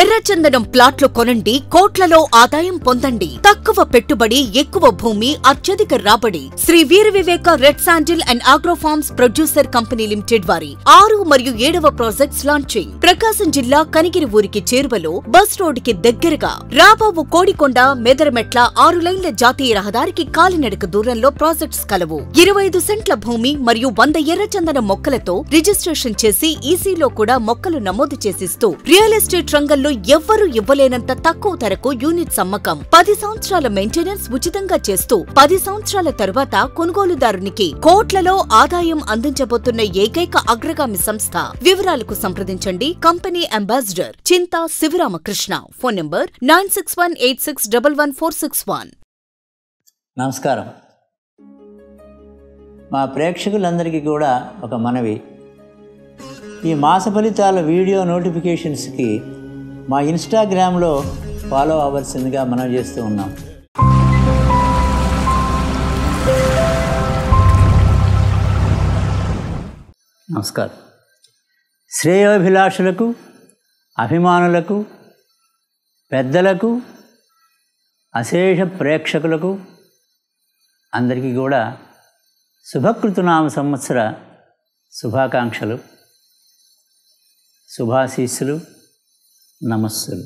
ఎర్రచందనం ప్లాట్లు కొనండి కోట్లలో ఆదాయం పొందండి తక్కువ పెట్టుబడి ఎక్కువ భూమి అత్యధిక రాబడి Shri Veera Viveka red sandal and agro farms producer company limited వారి ఆరు మరియు ఏడవ ప్రాజెక్ట్స్ లాంచింగ్ ప్రకాశం జిల్లా కనిగిరి ఊరికి చేరువలో బస్ రోడ్డుకి దగ్గరగా రాబాబు కోడికొండ మెదరమెట్ల ఆరు లైన్ల జాతీయ రహదారికి కాలినడక దూరంలో ప్రాజెక్ట్స్ కలవు ఇరవై ఐదు సెంట్ల భూమి మరియు వంద ఎర్రచందనం మొక్కలతో రిజిస్ట్రేషన్ చేసి ఈసీలో కూడా మొక్కలు నమోదు చేసిస్తూ రియల్ ఎస్టేట్ రంగ రంగంలో ఎవ్వరూ ఇవ్వలేనంత తక్కువ ధరకు యూనిట్స్ అమ్మకం పది సంవత్సరాల మెయింటెనెన్స్ ఉచితంగా చేస్తూ పది సంవత్సరాల తరువాత కొనుగోలుదారునికి కోట్లలో ఆదాయం అందించబోతున్న ఏకైక అగ్రగామి సంస్థ వివరాలకు సంప్రదించండి company ambassador Chinta Sivaramakrishna phone number nine six one eight six double one four six one నమస్కారం మా ప్రేక్షకులందరికీ కూడా ఒక మనవి ఈ మాస ఫలితాల వీడియో నోటిఫికేషన్స్కి మా ఇన్స్టాగ్రామ్లో ఫాలో అవ్వాల్సిందిగా మనం చేస్తూ ఉన్నాం నమస్కారం శ్రేయోభిలాషులకు అభిమానులకు పెద్దలకు అశేష ప్రేక్షకులకు అందరికీ కూడా శుభకృతునామ సంవత్సర శుభాకాంక్షలు శుభాశీస్సులు నమస్సులు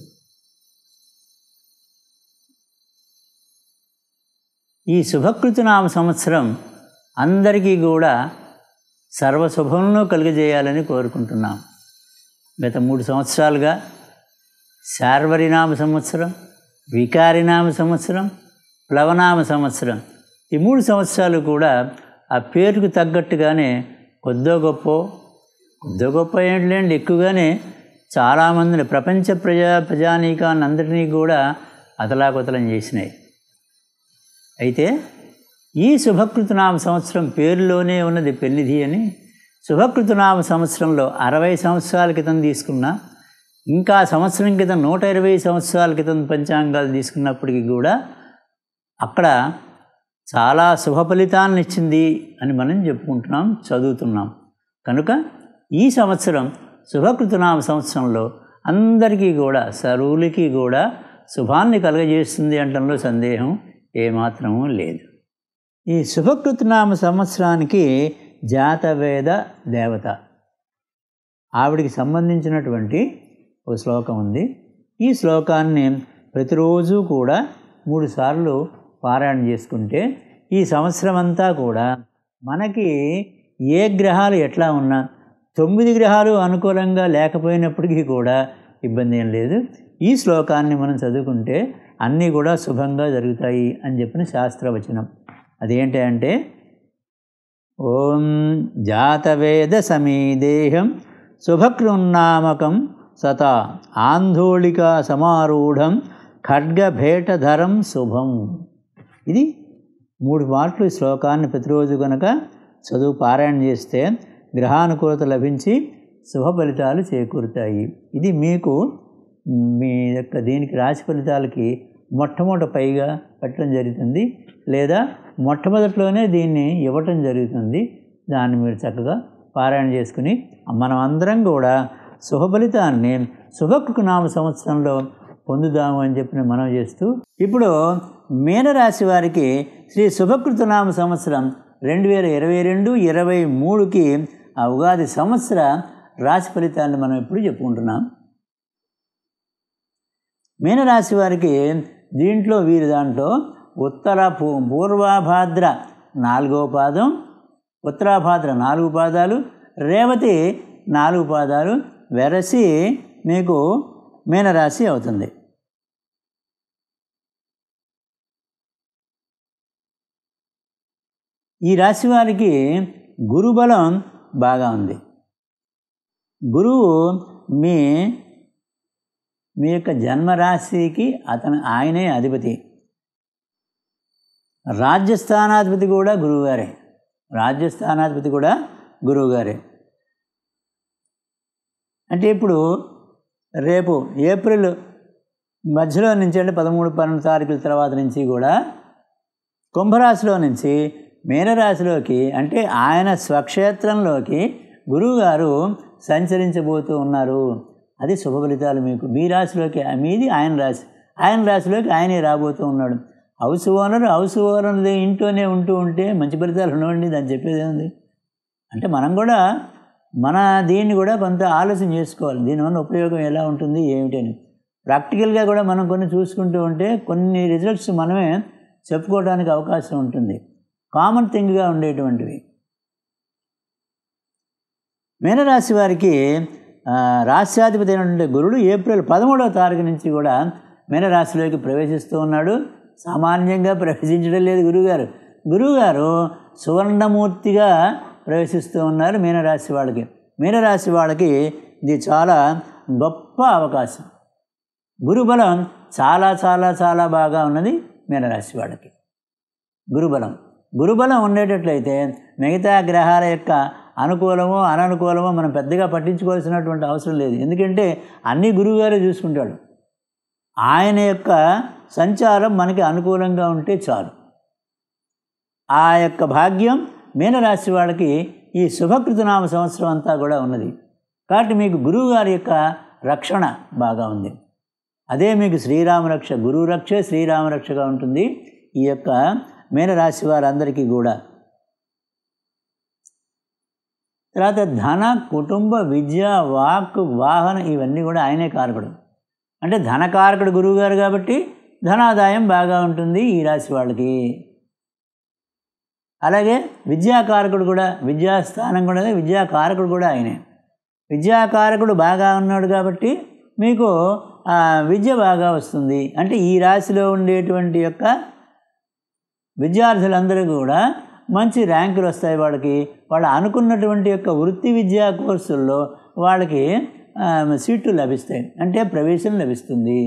ఈ నామ సంవత్సరం అందరికీ కూడా సర్వశుభంలో కలిగజేయాలని కోరుకుంటున్నాం గత మూడు సంవత్సరాలుగా శార్వరినామ సంవత్సరం వికారినామ సంవత్సరం ప్లవనామ సంవత్సరం ఈ మూడు సంవత్సరాలు కూడా ఆ పేరుకు తగ్గట్టుగానే కొద్దో గొప్ప కొద్దో గొప్ప ఏంటి లేండి ఎక్కువగానే చాలామందిని ప్రపంచ ప్రజా ప్రజానీకాన్ని అందరినీ కూడా అతలాకుతలం చేసినాయి అయితే ఈ శుభకృతనామ సంవత్సరం పేరులోనే ఉన్నది పెన్నిధి అని శుభకృతనామ సంవత్సరంలో అరవై సంవత్సరాల క్రితం తీసుకున్న ఇంకా సంవత్సరం క్రితం నూట ఇరవై సంవత్సరాల క్రితం పంచాంగాలు తీసుకున్నప్పటికీ కూడా అక్కడ చాలా శుభ ఫలితాన్ని ఇచ్చింది అని మనం చెప్పుకుంటున్నాం చదువుతున్నాం కనుక ఈ సంవత్సరం శుభకృతనామ సంవత్సరంలో అందరికీ కూడా సరువులకి కూడా శుభాన్ని కలగజేస్తుంది అంటంలో సందేహం ఏమాత్రము లేదు ఈ శుభకృతనామ సంవత్సరానికి జాతవేద దేవత ఆవిడికి సంబంధించినటువంటి ఓ శ్లోకం ఉంది ఈ శ్లోకాన్ని ప్రతిరోజు కూడా మూడుసార్లు పారాయణ చేసుకుంటే ఈ సంవత్సరం అంతా కూడా మనకి ఏ గ్రహాలు ఎట్లా ఉన్నా తొమ్మిది గ్రహాలు అనుకూలంగా లేకపోయినప్పటికీ కూడా ఇబ్బంది ఏం లేదు ఈ శ్లోకాన్ని మనం చదువుకుంటే అన్నీ కూడా శుభంగా జరుగుతాయి అని చెప్పిన శాస్త్రవచనం అదేంటి అంటే ఓం జాతవేద దేహం శుభకృన్నామకం సత ఆంధోళిక సమారూఢం ఖడ్గభేటధరం శుభం ఇది మూడు మార్కులు శ్లోకాన్ని ప్రతిరోజు కనుక చదువు పారాయణ చేస్తే గ్రహానుకూలత లభించి శుభ ఫలితాలు చేకూరుతాయి ఇది మీకు మీ యొక్క దీనికి రాశి ఫలితాలకి మొట్టమొదట పైగా పెట్టడం జరుగుతుంది లేదా మొట్టమొదట్లోనే దీన్ని ఇవ్వటం జరుగుతుంది దాన్ని మీరు చక్కగా పారాయణ చేసుకుని మనం అందరం కూడా శుభఫలితాన్ని శుభకు నామ సంవత్సరంలో పొందుదాము అని చెప్పిన మనం చేస్తూ ఇప్పుడు మీనరాశి వారికి శ్రీ శుభకృతనామ సంవత్సరం రెండు వేల ఇరవై రెండు ఇరవై మూడుకి ఆ ఉగాది సంవత్సర రాశి ఫలితాలను మనం ఎప్పుడు చెప్పుకుంటున్నాం మీనరాశి వారికి దీంట్లో వీరి దాంట్లో ఉత్తర పూ పూర్వభాద్ర నాలుగో పాదం ఉత్తరాభాద్ర నాలుగు పాదాలు రేవతి నాలుగు పాదాలు వెరసి మీకు మీనరాశి అవుతుంది ఈ రాశి వారికి గురుబలం బాగా ఉంది గురువు మీ మీ యొక్క జన్మరాశికి అతను ఆయనే అధిపతి రాజ్యస్థానాధిపతి కూడా గురువుగారే రాజ్యస్థానాధిపతి కూడా గురువుగారే అంటే ఇప్పుడు రేపు ఏప్రిల్ మధ్యలో నుంచి అంటే పదమూడు పన్నెండు తారీఖుల తర్వాత నుంచి కూడా కుంభరాశిలో నుంచి మీనరాశిలోకి అంటే ఆయన స్వక్షేత్రంలోకి గురువుగారు సంచరించబోతూ ఉన్నారు అది శుభ ఫలితాలు మీకు మీ రాశిలోకి మీది ఆయన రాశి ఆయన రాశిలోకి ఆయనే రాబోతూ ఉన్నాడు హౌస్ ఓనర్ హౌస్ ఓనర్ ఇంట్లోనే ఉంటూ ఉంటే మంచి ఫలితాలు ఉండవండి దాన్ని చెప్పేది ఉంది అంటే మనం కూడా మన దీన్ని కూడా కొంత ఆలోచన చేసుకోవాలి దీనివల్ల ఉపయోగం ఎలా ఉంటుంది ఏమిటని ప్రాక్టికల్గా కూడా మనం కొన్ని చూసుకుంటూ ఉంటే కొన్ని రిజల్ట్స్ మనమే చెప్పుకోవడానికి అవకాశం ఉంటుంది కామన్ థింగ్గా ఉండేటువంటివి మీనరాశి వారికి రాష్ట్రాధిపతి అయినటువంటి గురుడు ఏప్రిల్ పదమూడవ తారీఖు నుంచి కూడా మీనరాశిలోకి ప్రవేశిస్తూ ఉన్నాడు సామాన్యంగా ప్రవేశించడం లేదు గురువుగారు గురువుగారు సువర్ణమూర్తిగా ప్రవేశిస్తూ ఉన్నారు మీనరాశి వాళ్ళకి మీనరాశి వాళ్ళకి ఇది చాలా గొప్ప అవకాశం గురుబలం చాలా చాలా చాలా బాగా ఉన్నది మీనరాశి వాళ్ళకి గురుబలం గురుబలం ఉండేటట్లయితే మిగతా గ్రహాల యొక్క అనుకూలమో అననుకూలము మనం పెద్దగా పట్టించుకోవాల్సినటువంటి అవసరం లేదు ఎందుకంటే అన్ని గురువుగారే చూసుకుంటాడు ఆయన యొక్క సంచారం మనకి అనుకూలంగా ఉంటే చాలు ఆ యొక్క భాగ్యం మీనరాశి వాళ్ళకి ఈ శుభకృతనామ సంవత్సరం అంతా కూడా ఉన్నది కాబట్టి మీకు గురువుగారి యొక్క రక్షణ బాగా ఉంది అదే మీకు శ్రీరామరక్ష గురువు రక్ష శ్రీరామరక్షగా ఉంటుంది ఈ యొక్క మీనరాశి వారందరికీ కూడా తర్వాత ధన కుటుంబ విద్య వాక్ వాహనం ఇవన్నీ కూడా ఆయనే కారకుడు అంటే ధనకారకుడు గురువుగారు కాబట్టి ధనాదాయం బాగా ఉంటుంది ఈ రాశి వాళ్ళకి అలాగే విద్యాకారకుడు కూడా విద్యాస్థానం కూడా విద్యాకారకుడు కూడా ఆయనే విద్యాకారకుడు బాగా ఉన్నాడు కాబట్టి మీకు విద్య బాగా వస్తుంది అంటే ఈ రాశిలో ఉండేటువంటి యొక్క విద్యార్థులందరూ కూడా మంచి ర్యాంకులు వస్తాయి వాళ్ళకి వాళ్ళు అనుకున్నటువంటి యొక్క వృత్తి విద్యా కోర్సుల్లో వాళ్ళకి సీట్లు లభిస్తాయి అంటే ప్రవేశం లభిస్తుంది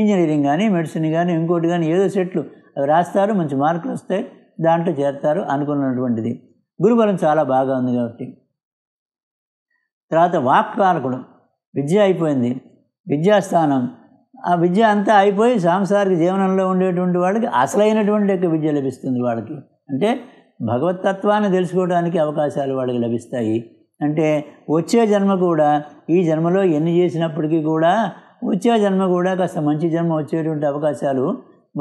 ఇంజనీరింగ్ కానీ మెడిసిన్ కానీ ఇంకోటి కానీ ఏదో సెట్లు అవి రాస్తారు మంచి మార్కులు వస్తాయి దాంట్లో చేరతారు అనుకున్నటువంటిది గురుబలం చాలా బాగా ఉంది కాబట్టి తర్వాత పాలకుడు విద్య అయిపోయింది విద్యాస్థానం ఆ విద్య అంతా అయిపోయి సాంసారిక జీవనంలో ఉండేటువంటి వాళ్ళకి అసలైనటువంటి విద్య లభిస్తుంది వాళ్ళకి అంటే భగవతత్వాన్ని తెలుసుకోవడానికి అవకాశాలు వాళ్ళకి లభిస్తాయి అంటే వచ్చే జన్మ కూడా ఈ జన్మలో ఎన్ని చేసినప్పటికీ కూడా వచ్చే జన్మ కూడా కాస్త మంచి జన్మ వచ్చేటువంటి అవకాశాలు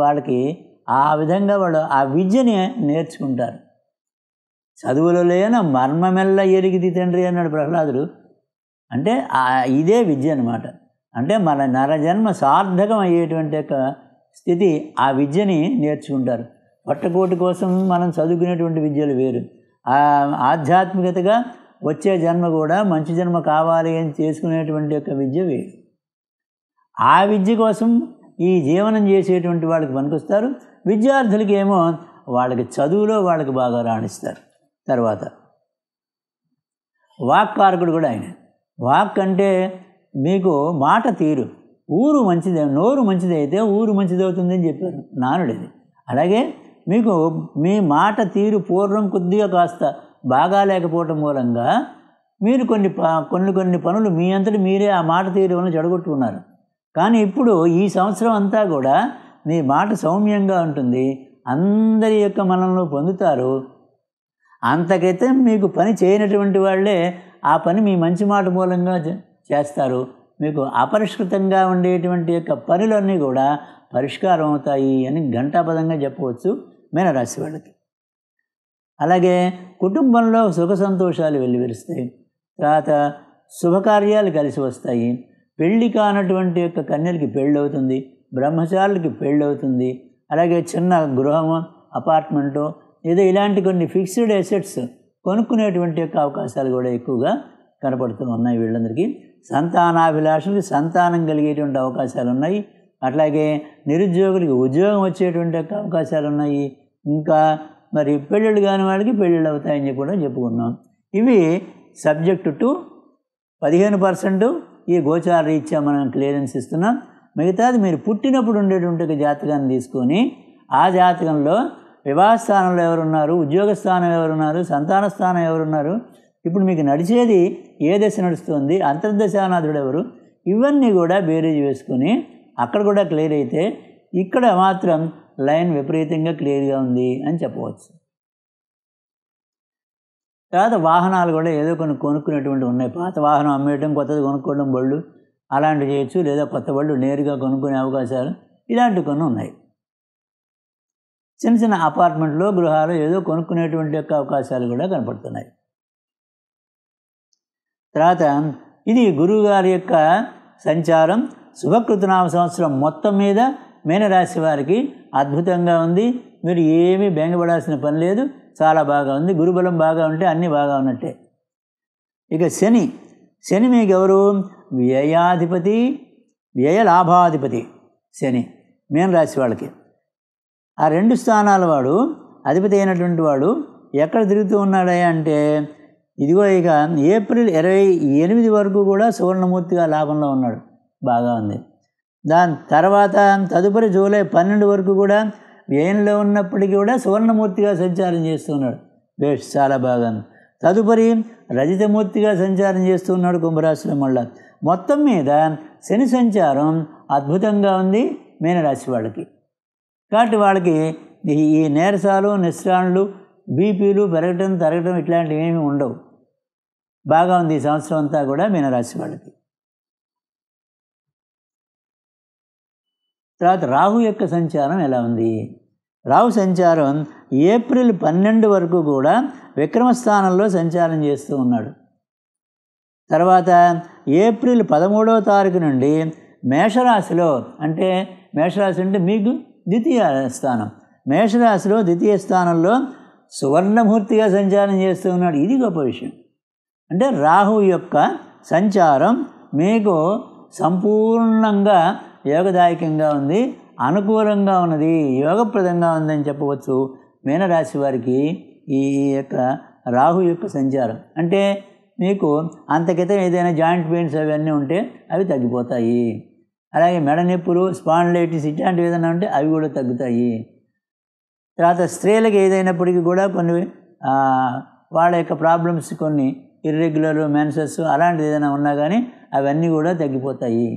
వాళ్ళకి ఆ విధంగా వాళ్ళు ఆ విద్యని నేర్చుకుంటారు చదువులో లేన మర్మమెల్ల ఎరిగిది తండ్రి అన్నాడు ప్రహ్లాదుడు అంటే ఇదే విద్య అనమాట అంటే మన నరజన్మ సార్థకం అయ్యేటువంటి యొక్క స్థితి ఆ విద్యని నేర్చుకుంటారు పట్టకోటి కోసం మనం చదువుకునేటువంటి విద్యలు వేరు ఆధ్యాత్మికతగా వచ్చే జన్మ కూడా మంచి జన్మ కావాలి అని చేసుకునేటువంటి యొక్క విద్య వేరు ఆ విద్య కోసం ఈ జీవనం చేసేటువంటి వాళ్ళకి పనికొస్తారు విద్యార్థులకి ఏమో వాళ్ళకి చదువులో వాళ్ళకి బాగా రాణిస్తారు తర్వాత వాక్కారకుడు కూడా ఆయన వాక్ అంటే మీకు మాట తీరు ఊరు మంచిదే నోరు మంచిదైతే ఊరు మంచిదవుతుందని చెప్పారు నానుడిది అలాగే మీకు మీ మాట తీరు పూర్వం కొద్దిగా కాస్త బాగా లేకపోవటం మూలంగా మీరు కొన్ని కొన్ని కొన్ని పనులు మీ అంతటి మీరే ఆ మాట తీరు వలన చెడగొట్టుకున్నారు కానీ ఇప్పుడు ఈ సంవత్సరం అంతా కూడా మీ మాట సౌమ్యంగా ఉంటుంది అందరి యొక్క మనల్ని పొందుతారు అంతకైతే మీకు పని చేయనటువంటి వాళ్ళే ఆ పని మీ మంచి మాట మూలంగా చేస్తారు మీకు అపరిష్కృతంగా ఉండేటువంటి యొక్క పనులన్నీ కూడా పరిష్కారం అవుతాయి అని ఘంటాపదంగా చెప్పవచ్చు మీనరాశి వాళ్ళకి అలాగే కుటుంబంలో సుఖ సంతోషాలు వెల్లివిరుస్తాయి తర్వాత శుభకార్యాలు కలిసి వస్తాయి పెళ్లి కానటువంటి యొక్క కన్యలకి పెళ్ళవుతుంది బ్రహ్మచారులకి పెళ్ళవుతుంది అలాగే చిన్న గృహము అపార్ట్మెంటు ఏదో ఇలాంటి కొన్ని ఫిక్స్డ్ ఎసెట్స్ కొనుక్కునేటువంటి యొక్క అవకాశాలు కూడా ఎక్కువగా కనపడుతూ ఉన్నాయి వీళ్ళందరికీ సంతానాభిలాషులకి సంతానం కలిగేటువంటి అవకాశాలు ఉన్నాయి అట్లాగే నిరుద్యోగులకి ఉద్యోగం వచ్చేటువంటి అవకాశాలు ఉన్నాయి ఇంకా మరి పెళ్ళిళ్ళు కాని వాళ్ళకి పెళ్ళిళ్ళు అవుతాయని చెప్పి కూడా చెప్పుకున్నాం ఇవి సబ్జెక్టు టు పదిహేను పర్సెంట్ ఈ గోచార రీత్యా మనం క్లియరెన్స్ ఇస్తున్నాం మిగతాది మీరు పుట్టినప్పుడు ఉండేటువంటి జాతకాన్ని తీసుకొని ఆ జాతకంలో వివాహ స్థానంలో ఎవరున్నారు ఉద్యోగ స్థానం ఎవరున్నారు సంతాన స్థానం ఎవరున్నారు ఇప్పుడు మీకు నడిచేది ఏ దశ నడుస్తుంది అంతర్దశానాథుడు ఎవరు ఇవన్నీ కూడా బేరేజ్ వేసుకుని అక్కడ కూడా క్లియర్ అయితే ఇక్కడ మాత్రం లైన్ విపరీతంగా క్లియర్గా ఉంది అని చెప్పవచ్చు తర్వాత వాహనాలు కూడా ఏదో కొన్ని కొనుక్కునేటువంటి ఉన్నాయి పాత వాహనం అమ్మేయటం కొత్తది కొనుక్కోవడం బళ్ళు అలాంటివి చేయొచ్చు లేదా కొత్త బళ్ళు నేరుగా కొనుక్కునే అవకాశాలు ఇలాంటివి కొన్ని ఉన్నాయి చిన్న చిన్న అపార్ట్మెంట్లో గృహాలు ఏదో కొనుక్కునేటువంటి యొక్క అవకాశాలు కూడా కనపడుతున్నాయి తర్వాత ఇది గురువుగారి యొక్క సంచారం శుభకృతనామ సంవత్సరం మొత్తం మీద మీనరాశి వారికి అద్భుతంగా ఉంది మీరు ఏమీ బెంగపడాల్సిన పని లేదు చాలా బాగా ఉంది గురుబలం బాగా ఉంటే అన్నీ బాగా ఉన్నట్టే ఇక శని శని మీకు ఎవరు వ్యయాధిపతి వ్యయ లాభాధిపతి శని మీనరాశి వాళ్ళకి ఆ రెండు స్థానాల వాడు అధిపతి అయినటువంటి వాడు ఎక్కడ తిరుగుతూ ఉన్నాడే అంటే ఇదిగో ఇక ఏప్రిల్ ఇరవై ఎనిమిది వరకు కూడా సువర్ణమూర్తిగా లాభంలో ఉన్నాడు బాగా ఉంది దాని తర్వాత తదుపరి జూలై పన్నెండు వరకు కూడా వ్యయంలో ఉన్నప్పటికీ కూడా సువర్ణమూర్తిగా సంచారం చేస్తున్నాడు బేస్ట్ చాలా బాగా తదుపరి రజితమూర్తిగా సంచారం చేస్తున్నాడు కుంభరాశిలో మళ్ళా మొత్తం మీద శని సంచారం అద్భుతంగా ఉంది మీనరాశి వాళ్ళకి కాబట్టి వాళ్ళకి ఈ నేరసాలు నిస్రాణులు బీపీలు పెరగటం తరగటం ఇట్లాంటివి ఏమీ ఉండవు బాగా ఉంది ఈ సంవత్సరం అంతా కూడా మీనరాశి వాళ్ళకి తర్వాత రాహు యొక్క సంచారం ఎలా ఉంది రాహు సంచారం ఏప్రిల్ పన్నెండు వరకు కూడా విక్రమస్థానంలో సంచారం చేస్తూ ఉన్నాడు తర్వాత ఏప్రిల్ పదమూడవ తారీఖు నుండి మేషరాశిలో అంటే మేషరాశి అంటే మీకు ద్వితీయ స్థానం మేషరాశిలో ద్వితీయ స్థానంలో సువర్ణమూర్తిగా సంచారం చేస్తూ ఉన్నాడు ఇది గొప్ప విషయం అంటే రాహు యొక్క సంచారం మీకు సంపూర్ణంగా యోగదాయకంగా ఉంది అనుకూలంగా ఉన్నది యోగప్రదంగా ఉందని చెప్పవచ్చు మీనరాశి వారికి ఈ యొక్క రాహు యొక్క సంచారం అంటే మీకు అంతకితం ఏదైనా జాయింట్ పెయిన్స్ అవన్నీ ఉంటే అవి తగ్గిపోతాయి అలాగే మెడ నొప్పులు స్పాండ్లైటిస్ ఇట్లాంటివి ఏదైనా ఉంటే అవి కూడా తగ్గుతాయి తర్వాత స్త్రీలకు ఏదైనప్పటికీ కూడా కొన్ని వాళ్ళ యొక్క ప్రాబ్లమ్స్ కొన్ని ఇర్రెగ్యులర్ మెన్సెస్ అలాంటిది ఏదైనా ఉన్నా కానీ అవన్నీ కూడా తగ్గిపోతాయి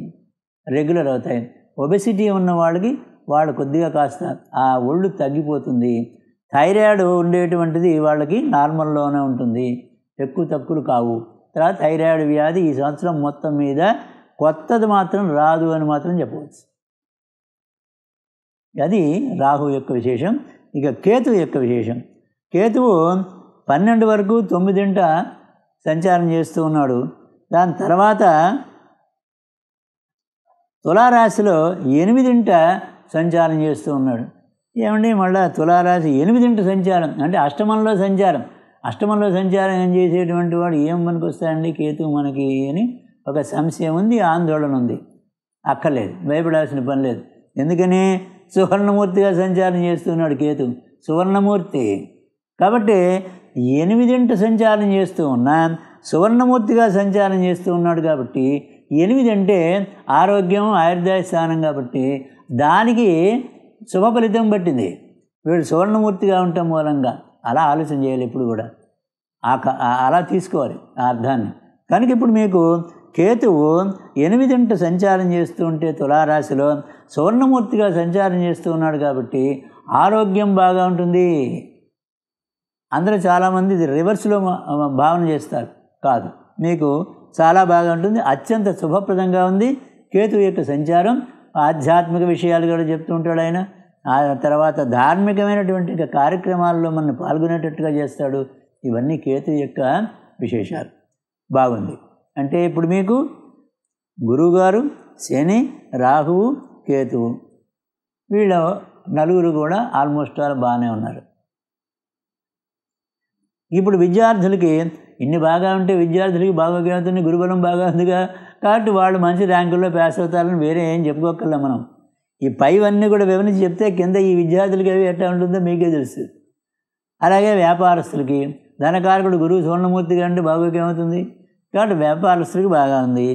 రెగ్యులర్ అవుతాయి ఒబెసిటీ ఉన్న వాళ్ళకి వాళ్ళు కొద్దిగా కాస్త ఆ ఒళ్ళు తగ్గిపోతుంది థైరాయిడ్ ఉండేటువంటిది వాళ్ళకి నార్మల్లోనే ఉంటుంది ఎక్కువ తక్కువలు కావు తర్వాత థైరాయిడ్ వ్యాధి ఈ సంవత్సరం మొత్తం మీద కొత్తది మాత్రం రాదు అని మాత్రం చెప్పవచ్చు అది రాహు యొక్క విశేషం ఇక కేతువు యొక్క విశేషం కేతువు పన్నెండు వరకు తొమ్మిదింట సంచారం చేస్తూ ఉన్నాడు దాని తర్వాత తులారాశిలో ఎనిమిదింట సంచారం చేస్తూ ఉన్నాడు ఏమండి మళ్ళీ తులారాశి ఎనిమిదింట సంచారం అంటే అష్టమంలో సంచారం అష్టమంలో సంచారం చేసేటువంటి వాడు ఏం మనకు వస్తాడండి కేతు మనకి అని ఒక సంశయం ఉంది ఆందోళన ఉంది అక్కర్లేదు భయపడాల్సిన పని లేదు ఎందుకని సువర్ణమూర్తిగా సంచారం చేస్తున్నాడు కేతు సువర్ణమూర్తి కాబట్టి ఎనిమిదింట సంచారం చేస్తూ ఉన్నా సువర్ణమూర్తిగా సంచారం చేస్తూ ఉన్నాడు కాబట్టి ఎనిమిది అంటే ఆరోగ్యం ఆయుర్దాయ స్థానం కాబట్టి దానికి శుభ ఫలితం పట్టింది వీడు సువర్ణమూర్తిగా ఉండటం మూలంగా అలా ఆలోచన చేయాలి ఎప్పుడు కూడా అలా తీసుకోవాలి ఆ అర్థాన్ని కనుక ఇప్పుడు మీకు కేతువు ఎనిమిదింట సంచారం చేస్తూ ఉంటే తులారాశిలో సువర్ణమూర్తిగా సంచారం చేస్తూ ఉన్నాడు కాబట్టి ఆరోగ్యం బాగా ఉంటుంది అందరూ చాలామంది ఇది రివర్స్లో భావన చేస్తారు కాదు మీకు చాలా బాగా ఉంటుంది అత్యంత శుభప్రదంగా ఉంది కేతు యొక్క సంచారం ఆధ్యాత్మిక విషయాలు కూడా చెప్తూ ఉంటాడు ఆయన ఆ తర్వాత ధార్మికమైనటువంటి కార్యక్రమాల్లో మనం పాల్గొనేటట్టుగా చేస్తాడు ఇవన్నీ కేతు యొక్క విశేషాలు బాగుంది అంటే ఇప్పుడు మీకు గురువుగారు శని రాహువు కేతువు వీళ్ళ నలుగురు కూడా ఆల్మోస్ట్ ఆల్ బాగానే ఉన్నారు ఇప్పుడు విద్యార్థులకి ఇన్ని బాగా ఉంటే విద్యార్థులకి బాగోగ్యవుతుంది గురుబలం బాగా ఉందిగా కాబట్టి వాళ్ళు మంచి ర్యాంకుల్లో పాస్ అవుతారని వేరే ఏం చెప్పుకోకర్లే మనం ఈ పైవన్నీ కూడా వివరించి చెప్తే కింద ఈ విద్యార్థులకి అవి ఎట్లా ఉంటుందో మీకే తెలుసు అలాగే వ్యాపారస్తులకి ధనకారకుడు గురువు సువర్ణమూర్తి గారి బాగోగ్యం ఏమవుతుంది కాబట్టి వ్యాపారస్తులకి బాగా ఉంది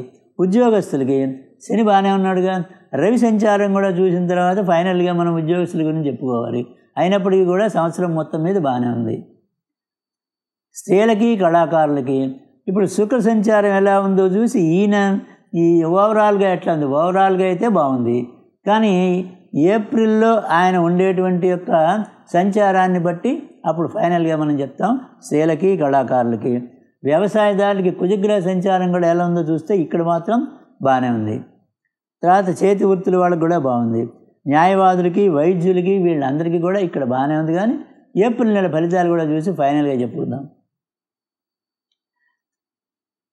ఉద్యోగస్తులకి శని బాగానే ఉన్నాడుగా రవి సంచారం కూడా చూసిన తర్వాత ఫైనల్గా మనం ఉద్యోగస్తుల గురించి చెప్పుకోవాలి అయినప్పటికీ కూడా సంవత్సరం మొత్తం మీద బాగానే ఉంది స్త్రీలకి కళాకారులకి ఇప్పుడు శుక్ర సంచారం ఎలా ఉందో చూసి ఈయన ఈ ఓవరాల్గా ఎట్లా ఉంది ఓవరాల్గా అయితే బాగుంది కానీ ఏప్రిల్లో ఆయన ఉండేటువంటి యొక్క సంచారాన్ని బట్టి అప్పుడు ఫైనల్గా మనం చెప్తాం స్త్రీలకి కళాకారులకి వ్యవసాయదారులకి కుజగ్రహ సంచారం కూడా ఎలా ఉందో చూస్తే ఇక్కడ మాత్రం బాగానే ఉంది తర్వాత చేతి వృత్తుల వాళ్ళకి కూడా బాగుంది న్యాయవాదులకి వైద్యులకి వీళ్ళందరికీ కూడా ఇక్కడ బాగానే ఉంది కానీ ఏప్రిల్ నెల ఫలితాలు కూడా చూసి ఫైనల్గా చెప్పుకుందాం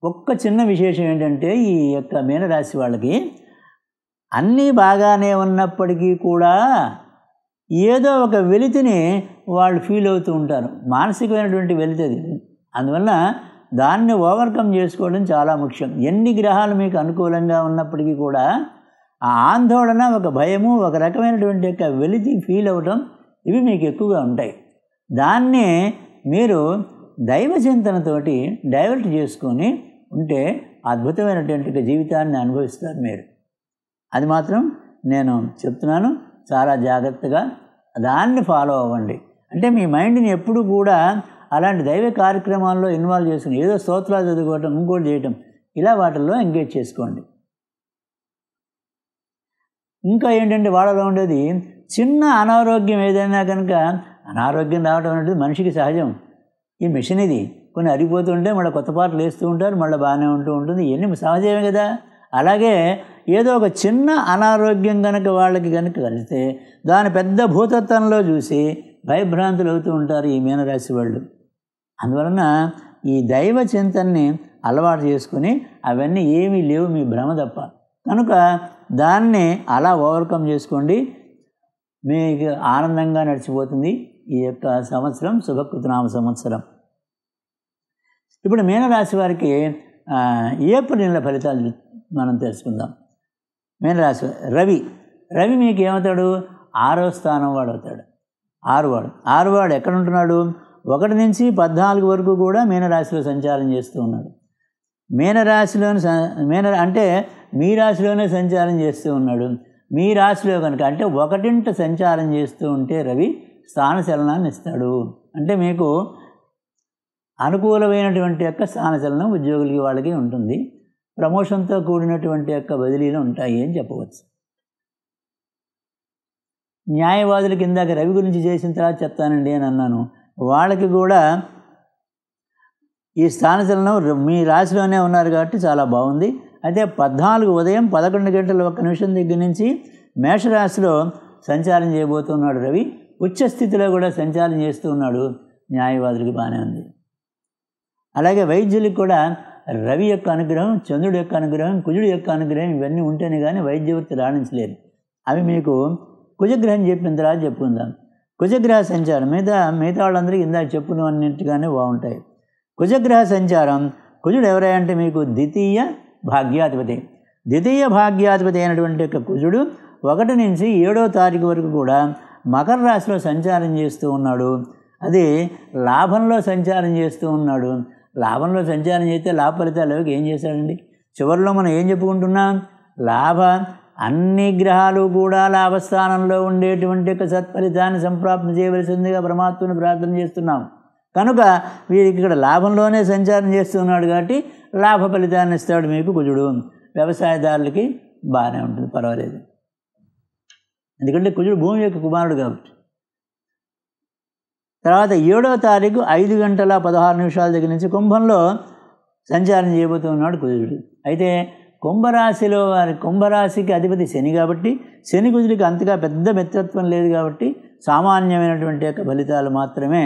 ఒక్క చిన్న విశేషం ఏంటంటే ఈ యొక్క మీనరాశి వాళ్ళకి అన్నీ బాగానే ఉన్నప్పటికీ కూడా ఏదో ఒక వెలితిని వాళ్ళు ఫీల్ అవుతూ ఉంటారు మానసికమైనటువంటి వెలితది అందువల్ల దాన్ని ఓవర్కమ్ చేసుకోవడం చాలా ముఖ్యం ఎన్ని గ్రహాలు మీకు అనుకూలంగా ఉన్నప్పటికీ కూడా ఆ ఆందోళన ఒక భయము ఒక రకమైనటువంటి యొక్క వెలితి ఫీల్ అవ్వడం ఇవి మీకు ఎక్కువగా ఉంటాయి దాన్ని మీరు దైవ చింతనతోటి డైవర్ట్ చేసుకొని ఉంటే అద్భుతమైనటువంటి జీవితాన్ని అనుభవిస్తారు మీరు అది మాత్రం నేను చెప్తున్నాను చాలా జాగ్రత్తగా దాన్ని ఫాలో అవ్వండి అంటే మీ మైండ్ని ఎప్పుడు కూడా అలాంటి దైవ కార్యక్రమాల్లో ఇన్వాల్వ్ చేసుకుని ఏదో స్తోత్రాలు చదువుకోవటం ఇంకోటి చేయటం ఇలా వాటిల్లో ఎంగేజ్ చేసుకోండి ఇంకా ఏంటంటే వాళ్ళలో ఉండేది చిన్న అనారోగ్యం ఏదైనా కనుక అనారోగ్యం రావడం అనేది మనిషికి సహజం ఈ మిషన్ ఇది కొన్ని అరిగిపోతుంటే మళ్ళీ కొత్త పాటలు వేస్తూ ఉంటారు మళ్ళీ బాగానే ఉంటూ ఉంటుంది ఇవన్నీ సహజమే కదా అలాగే ఏదో ఒక చిన్న అనారోగ్యం కనుక వాళ్ళకి కనుక కలిస్తే దాని పెద్ద భూతత్వంలో చూసి భయభ్రాంతులు అవుతూ ఉంటారు ఈ మీనరాశి వాళ్ళు అందువలన ఈ దైవ చింతన్ని అలవాటు చేసుకుని అవన్నీ ఏమీ లేవు మీ భ్రమ తప్ప కనుక దాన్ని అలా ఓవర్కమ్ చేసుకోండి మీకు ఆనందంగా నడిచిపోతుంది ఈ యొక్క సంవత్సరం శుభకృతనామ సంవత్సరం ఇప్పుడు మీనరాశి వారికి ఏప్రిల్ నెల ఫలితాలు మనం తెలుసుకుందాం మీనరాశి రవి రవి మీకు ఏమవుతాడు ఆరో స్థానం వాడు అవుతాడు ఆరువాడు ఆరువాడు ఎక్కడ ఉంటున్నాడు ఒకటి నుంచి పద్నాలుగు వరకు కూడా మీనరాశిలో సంచారం చేస్తూ ఉన్నాడు మీనరాశిలోని మీన అంటే మీ రాశిలోనే సంచారం చేస్తూ ఉన్నాడు మీ రాశిలో కనుక అంటే ఒకటింట సంచారం చేస్తూ ఉంటే రవి స్థాన చలనాన్ని ఇస్తాడు అంటే మీకు అనుకూలమైనటువంటి యొక్క స్థానచలనం ఉద్యోగులకి వాళ్ళకి ఉంటుంది ప్రమోషన్తో కూడినటువంటి యొక్క బదిలీలు ఉంటాయి అని చెప్పవచ్చు న్యాయవాదులకి ఇందాక రవి గురించి చేసిన తర్వాత చెప్తానండి అని అన్నాను వాళ్ళకి కూడా ఈ స్థానచలనం మీ రాశిలోనే ఉన్నారు కాబట్టి చాలా బాగుంది అయితే పద్నాలుగు ఉదయం పదకొండు గంటల ఒక్క నిమిషం దగ్గర నుంచి మేషరాశిలో సంచారం చేయబోతున్నాడు రవి ఉచ్చస్థితిలో కూడా సంచారం చేస్తూ ఉన్నాడు న్యాయవాదులకి బాగానే ఉంది అలాగే వైద్యులకు కూడా రవి యొక్క అనుగ్రహం చంద్రుడి యొక్క అనుగ్రహం కుజుడి యొక్క అనుగ్రహం ఇవన్నీ ఉంటేనే కానీ వైద్యవృత్తి రాణించలేదు అవి మీకు కుజగ్రహం చెప్పిన తర్వాత చెప్పుకుందాం కుజగ్రహ సంచారం మిగతా మిగతా వాళ్ళందరికీ ఇందాక చెప్పుకున్న అన్నింటిగానే బాగుంటాయి కుజగ్రహ సంచారం కుజుడు ఎవరంటే మీకు ద్వితీయ భాగ్యాధిపతి ద్వితీయ భాగ్యాధిపతి అయినటువంటి యొక్క కుజుడు ఒకటి నుంచి ఏడో తారీఖు వరకు కూడా మకర రాశిలో సంచారం చేస్తూ ఉన్నాడు అది లాభంలో సంచారం చేస్తూ ఉన్నాడు లాభంలో సంచారం చేస్తే లాభ ఫలితాలు ఏం చేశాడండి చివరిలో మనం ఏం చెప్పుకుంటున్నాం లాభ అన్ని గ్రహాలు కూడా లాభస్థానంలో ఉండేటువంటి యొక్క సత్ఫలితాన్ని సంప్రాప్తి చేయవలసిందిగా ప్రమాత్మని ప్రార్థన చేస్తున్నాం కనుక వీరికి ఇక్కడ లాభంలోనే సంచారం చేస్తున్నాడు కాబట్టి లాభ ఫలితాన్ని ఇస్తాడు మీకు కుజుడు వ్యవసాయదారులకి బాగానే ఉంటుంది పర్వాలేదు ఎందుకంటే కుజుడు భూమి యొక్క కుమారుడు కాబట్టి తర్వాత ఏడో తారీఖు ఐదు గంటల పదహారు నిమిషాల దగ్గర నుంచి కుంభంలో సంచారం చేయబోతున్నాడు కుజుడు అయితే కుంభరాశిలో వారి కుంభరాశికి అధిపతి శని కాబట్టి శని కుజుడికి అంతగా పెద్ద మిత్రత్వం లేదు కాబట్టి సామాన్యమైనటువంటి యొక్క ఫలితాలు మాత్రమే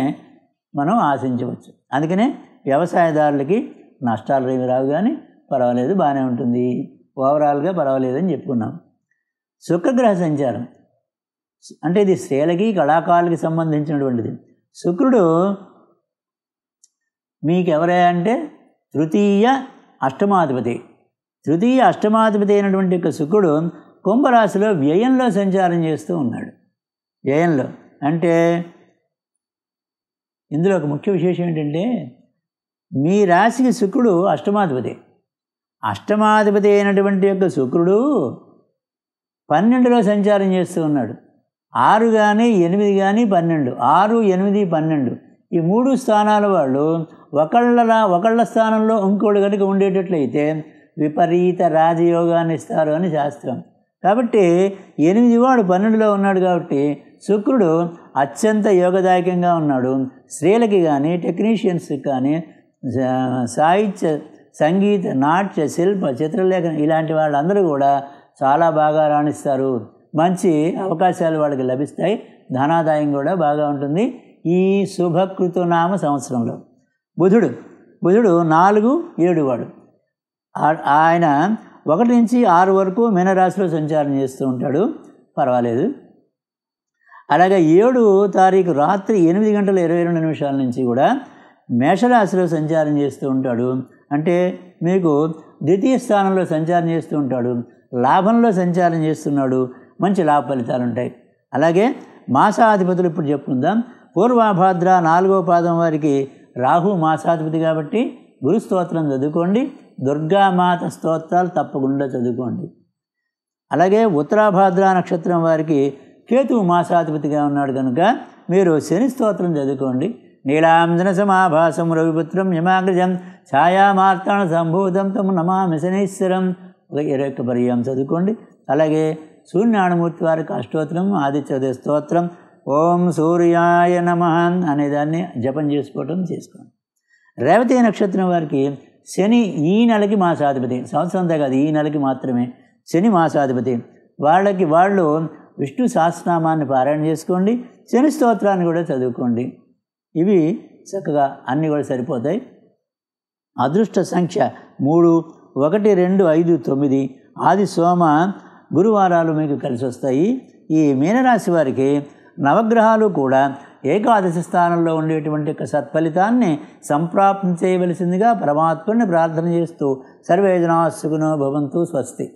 మనం ఆశించవచ్చు అందుకనే వ్యవసాయదారులకి నష్టాలు ఏమి రావు కానీ పర్వాలేదు బాగానే ఉంటుంది ఓవరాల్గా పర్వాలేదని చెప్పుకున్నాం శుక్రగ్రహ సంచారం అంటే ఇది స్త్రీలకి కళాకారులకి సంబంధించినటువంటిది శుక్రుడు మీకు ఎవరే అంటే తృతీయ అష్టమాధిపతి తృతీయ అష్టమాధిపతి అయినటువంటి యొక్క శుక్రుడు కుంభరాశిలో వ్యయంలో సంచారం చేస్తూ ఉన్నాడు వ్యయంలో అంటే ఇందులో ఒక ముఖ్య విశేషం ఏంటంటే మీ రాశికి శుక్రుడు అష్టమాధిపతి అష్టమాధిపతి అయినటువంటి యొక్క శుక్రుడు పన్నెండులో సంచారం చేస్తూ ఉన్నాడు ఆరు కానీ ఎనిమిది కానీ పన్నెండు ఆరు ఎనిమిది పన్నెండు ఈ మూడు స్థానాల వాళ్ళు ఒకళ్ళ ఒకళ్ళ స్థానంలో ఇంకోళ్ళు కనుక ఉండేటట్లయితే విపరీత రాజయోగాన్ని ఇస్తారు అని శాస్త్రం కాబట్టి ఎనిమిది వాడు పన్నెండులో ఉన్నాడు కాబట్టి శుక్రుడు అత్యంత యోగదాయకంగా ఉన్నాడు స్త్రీలకి కానీ టెక్నీషియన్స్కి కానీ సాహిత్య సంగీత నాట్య శిల్ప చిత్రలేఖనం ఇలాంటి వాళ్ళందరూ కూడా చాలా బాగా రాణిస్తారు మంచి అవకాశాలు వాళ్ళకి లభిస్తాయి ధనాదాయం కూడా బాగా ఉంటుంది ఈ శుభకృతునామ సంవత్సరంలో బుధుడు బుధుడు నాలుగు ఏడు వాడు ఆయన ఒకటి నుంచి ఆరు వరకు మీనరాశిలో సంచారం చేస్తూ ఉంటాడు పర్వాలేదు అలాగే ఏడు తారీఖు రాత్రి ఎనిమిది గంటల ఇరవై రెండు నిమిషాల నుంచి కూడా మేషరాశిలో సంచారం చేస్తూ ఉంటాడు అంటే మీకు ద్వితీయ స్థానంలో సంచారం చేస్తూ ఉంటాడు లాభంలో సంచారం చేస్తున్నాడు మంచి లాభ ఫలితాలు ఉంటాయి అలాగే మాసాధిపతులు ఇప్పుడు చెప్పుకుందాం పూర్వభాద్ర నాలుగో పాదం వారికి రాహు మాసాధిపతి కాబట్టి గురు స్తోత్రం చదువుకోండి దుర్గామాత స్తోత్రాలు తప్పకుండా చదువుకోండి అలాగే ఉత్తరాభాద్ర నక్షత్రం వారికి కేతువు మాసాధిపతిగా ఉన్నాడు కనుక మీరు శని స్తోత్రం చదువుకోండి నీలాంజన సమాభాసం రవిపుత్రం యమాగ్రజం ఛాయామార్తాణ సంభూతం తమ నమామిశనేశ్వరం శనీశ్వరం ఒక ఇరవై పర్యాం చదువుకోండి అలాగే సూర్యనారాయణమూర్తి వారికి అష్టోత్తరం ఆదిత్యోదయ స్తోత్రం ఓం సూర్యాయ నమ అనే దాన్ని జపం చేసుకోవటం చేసుకోండి రేవతి నక్షత్రం వారికి శని ఈ నెలకి మాసాధిపతి సంవత్సరంతో కాదు ఈ నెలకి మాత్రమే శని మాసాధిపతి వాళ్ళకి వాళ్ళు విష్ణు సహస్రనామాన్ని పారాయణ చేసుకోండి శని స్తోత్రాన్ని కూడా చదువుకోండి ఇవి చక్కగా అన్నీ కూడా సరిపోతాయి అదృష్ట సంఖ్య మూడు ఒకటి రెండు ఐదు తొమ్మిది ఆది సోమ గురువారాలు మీకు కలిసి వస్తాయి ఈ మీనరాశి వారికి నవగ్రహాలు కూడా ఏకాదశి స్థానంలో ఉండేటువంటి యొక్క సత్ఫలితాన్ని సంప్రాప్తి చేయవలసిందిగా పరమాత్మని ప్రార్థన చేస్తూ సర్వేజనాసుగునో భవంతు స్వస్తి